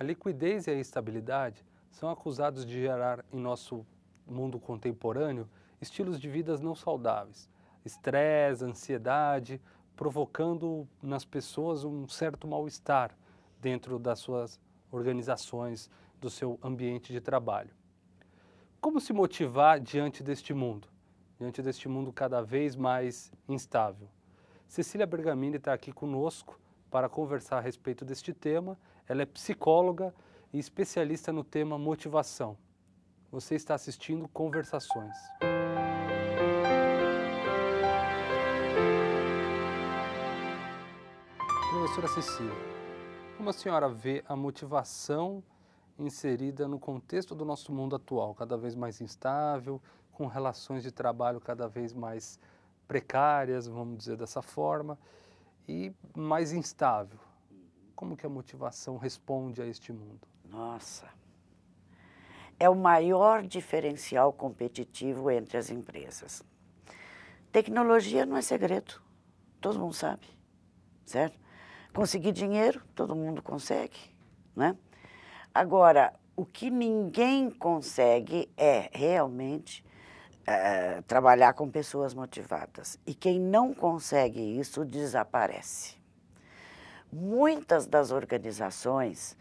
A liquidez e a estabilidade são acusados de gerar em nosso mundo contemporâneo estilos de vidas não saudáveis, estresse, ansiedade, provocando nas pessoas um certo mal-estar dentro das suas organizações, do seu ambiente de trabalho. Como se motivar diante deste mundo? Diante deste mundo cada vez mais instável. Cecília Bergamini está aqui conosco para conversar a respeito deste tema. Ela é psicóloga e especialista no tema motivação. Você está assistindo Conversações. Professora Cecília, como a senhora vê a motivação inserida no contexto do nosso mundo atual, cada vez mais instável, com relações de trabalho cada vez mais precárias, vamos dizer dessa forma, e mais instável. Como que a motivação responde a este mundo? Nossa, é o maior diferencial competitivo entre as empresas. Tecnologia não é segredo, todo mundo sabe, certo? Conseguir dinheiro, todo mundo consegue, né? Agora, o que ninguém consegue é realmente eh, trabalhar com pessoas motivadas. E quem não consegue isso desaparece. Muitas das organizações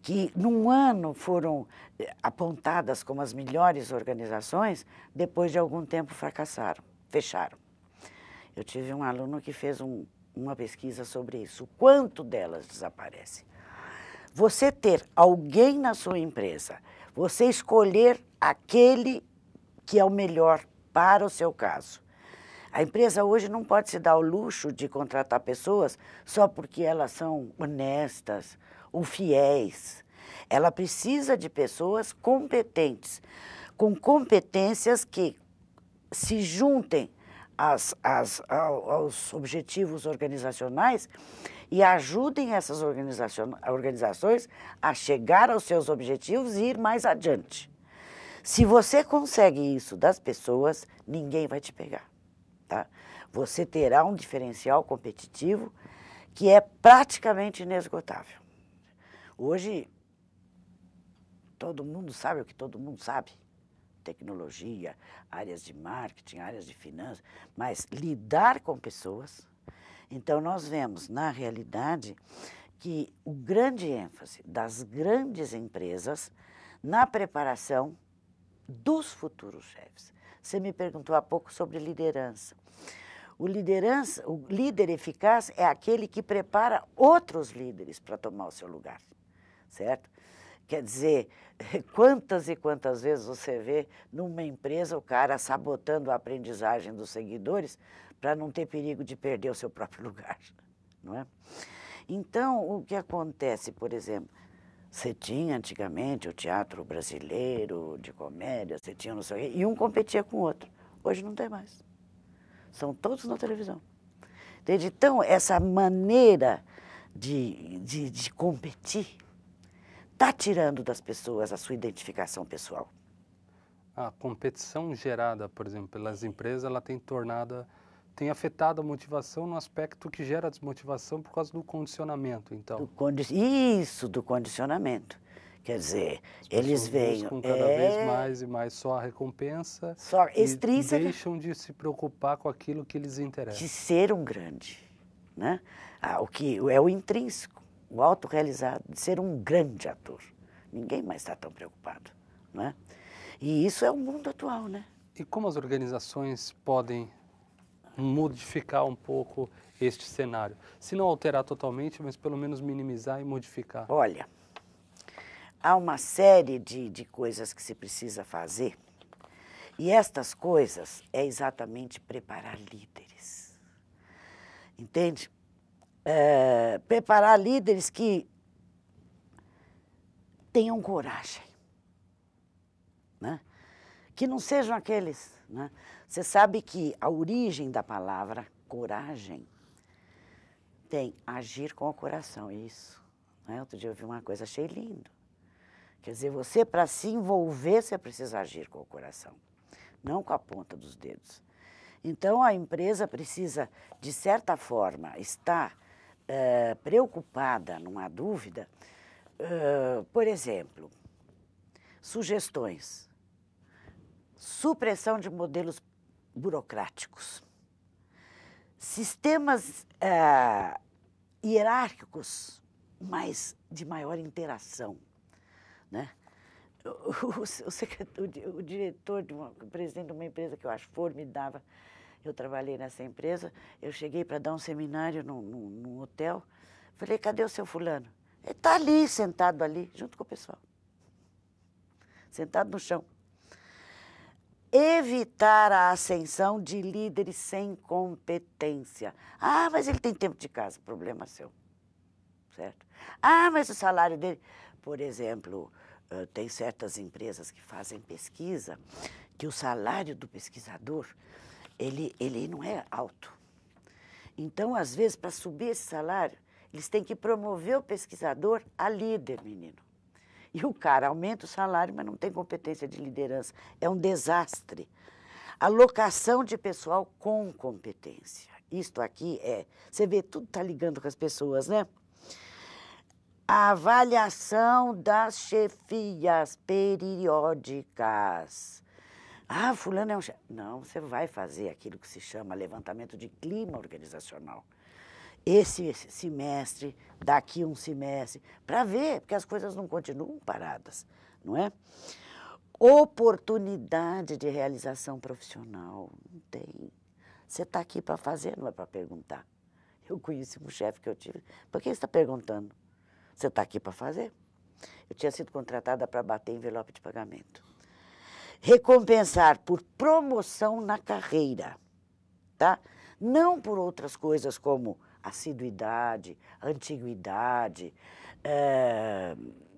que num ano foram eh, apontadas como as melhores organizações, depois de algum tempo fracassaram, fecharam. Eu tive um aluno que fez um, uma pesquisa sobre isso, o quanto delas desaparece. Você ter alguém na sua empresa, você escolher aquele que é o melhor para o seu caso. A empresa hoje não pode se dar ao luxo de contratar pessoas só porque elas são honestas ou fiéis. Ela precisa de pessoas competentes, com competências que se juntem às, às, aos objetivos organizacionais e ajudem essas organizações a chegar aos seus objetivos e ir mais adiante. Se você consegue isso das pessoas, ninguém vai te pegar, tá? Você terá um diferencial competitivo que é praticamente inesgotável. Hoje, todo mundo sabe o que todo mundo sabe. Tecnologia, áreas de marketing, áreas de finanças, mas lidar com pessoas. Então, nós vemos, na realidade, que o grande ênfase das grandes empresas na preparação dos futuros chefes. Você me perguntou há pouco sobre liderança. O, liderança, o líder eficaz é aquele que prepara outros líderes para tomar o seu lugar, certo? Quer dizer, quantas e quantas vezes você vê numa empresa o cara sabotando a aprendizagem dos seguidores para não ter perigo de perder o seu próprio lugar, não é? Então, o que acontece, por exemplo, você tinha antigamente o teatro brasileiro de comédia, você tinha não sei o quê, e um competia com o outro. Hoje não tem mais. São todos na televisão. Entende? Então, essa maneira de, de, de competir está tirando das pessoas a sua identificação pessoal. A competição gerada, por exemplo, pelas empresas, ela tem tornado tem afetado a motivação no aspecto que gera desmotivação por causa do condicionamento, então. Do condi isso, do condicionamento. Quer dizer, eles veem. com cada é... vez mais e mais só a recompensa. Só extrínseca. E deixam de se preocupar com aquilo que lhes interessa. De ser um grande. Né? Ah, o que é o intrínseco, o autorrealizado, de ser um grande ator. Ninguém mais está tão preocupado. Né? E isso é o mundo atual, né? E como as organizações podem modificar um pouco este cenário? Se não alterar totalmente, mas pelo menos minimizar e modificar. Olha, há uma série de, de coisas que se precisa fazer, e estas coisas é exatamente preparar líderes. Entende? É, preparar líderes que tenham coragem que não sejam aqueles. Né? Você sabe que a origem da palavra coragem tem agir com o coração, é isso. Né? Outro dia eu vi uma coisa, achei lindo. Quer dizer, você para se envolver, você precisa agir com o coração, não com a ponta dos dedos. Então a empresa precisa, de certa forma, estar uh, preocupada numa dúvida. Uh, por exemplo, sugestões supressão de modelos burocráticos, sistemas uh, hierárquicos, mas de maior interação. Né? O, o, o, o diretor, de uma, o presidente de uma empresa que eu acho formidável, eu trabalhei nessa empresa, eu cheguei para dar um seminário num, num, num, hotel, falei, cadê o seu fulano? Ele está ali, sentado ali, junto com o pessoal. Sentado no chão evitar a ascensão de líderes sem competência. Ah, mas ele tem tempo de casa, problema seu. Certo? Ah, mas o salário dele. Por exemplo, tem certas empresas que fazem pesquisa que o salário do pesquisador ele, ele não é alto. Então, às vezes, para subir esse salário, eles têm que promover o pesquisador a líder, menino. E o cara aumenta o salário, mas não tem competência de liderança. É um desastre. Alocação de pessoal com competência. Isto aqui é. Você vê, tudo está ligando com as pessoas, né? A avaliação das chefias periódicas. Ah, fulano é um chefe. Não, você vai fazer aquilo que se chama levantamento de clima organizacional esse semestre, daqui um semestre, para ver, porque as coisas não continuam paradas, não é? Oportunidade de realização profissional, não tem. Você está aqui para fazer, não é para perguntar. Eu conheci um chefe que eu tive. Por que você está perguntando? Você está aqui para fazer? Eu tinha sido contratada para bater envelope de pagamento. Recompensar por promoção na carreira, tá? Não por outras coisas como assiduidade, antiguidade, é,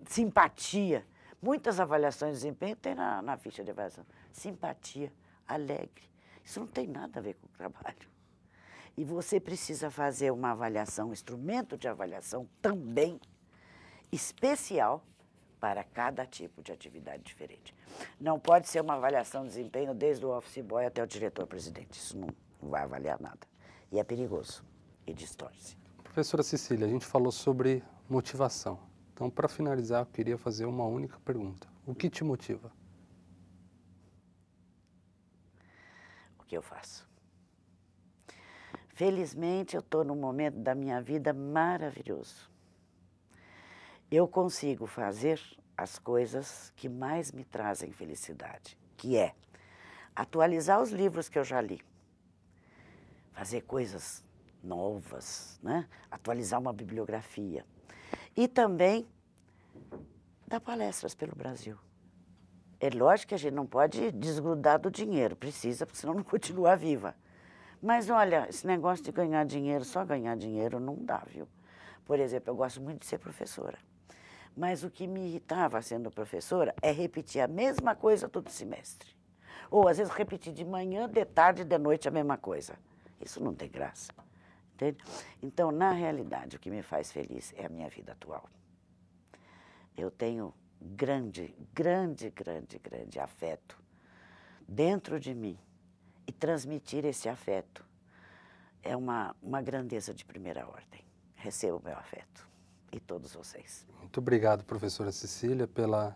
simpatia. Muitas avaliações de desempenho tem na, na ficha de avaliação. Simpatia, alegre. Isso não tem nada a ver com o trabalho. E você precisa fazer uma avaliação, um instrumento de avaliação também especial para cada tipo de atividade diferente. Não pode ser uma avaliação de desempenho desde o office boy até o diretor-presidente. Isso não, não vai avaliar nada. E é perigoso e distorce. Professora Cecília, a gente falou sobre motivação. Então, para finalizar, eu queria fazer uma única pergunta. O que te motiva? O que eu faço? Felizmente, eu estou num momento da minha vida maravilhoso. Eu consigo fazer as coisas que mais me trazem felicidade, que é atualizar os livros que eu já li, fazer coisas novas, né? atualizar uma bibliografia. E também dar palestras pelo Brasil. É lógico que a gente não pode desgrudar do dinheiro, precisa, porque senão não continua viva. Mas olha, esse negócio de ganhar dinheiro, só ganhar dinheiro não dá, viu? Por exemplo, eu gosto muito de ser professora. Mas o que me irritava sendo professora é repetir a mesma coisa todo semestre. Ou às vezes repetir de manhã, de tarde, de noite a mesma coisa. Isso não tem graça. Entende? Então, na realidade, o que me faz feliz é a minha vida atual. Eu tenho grande, grande, grande, grande afeto dentro de mim e transmitir esse afeto é uma, uma grandeza de primeira ordem. Recebo meu afeto e todos vocês. Muito obrigado, professora Cecília, pela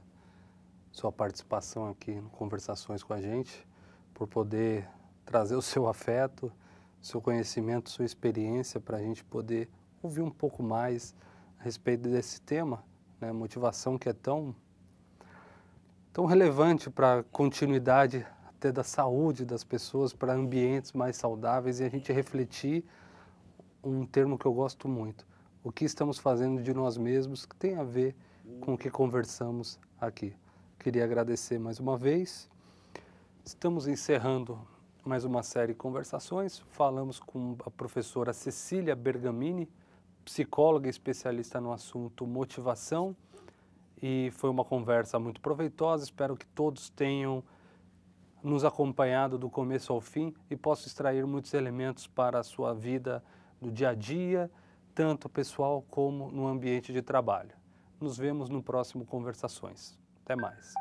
sua participação aqui no Conversações com a gente, por poder trazer o seu afeto seu conhecimento, sua experiência para a gente poder ouvir um pouco mais a respeito desse tema, né, motivação que é tão, tão relevante para a continuidade até da saúde das pessoas, para ambientes mais saudáveis e a gente refletir um termo que eu gosto muito, o que estamos fazendo de nós mesmos que tem a ver com o que conversamos aqui. Queria agradecer mais uma vez. Estamos encerrando mais uma série de conversações. Falamos com a professora Cecília Bergamini, psicóloga e especialista no assunto motivação, e foi uma conversa muito proveitosa. Espero que todos tenham nos acompanhado do começo ao fim e possam extrair muitos elementos para a sua vida do dia a dia, tanto pessoal como no ambiente de trabalho. Nos vemos no próximo Conversações. Até mais.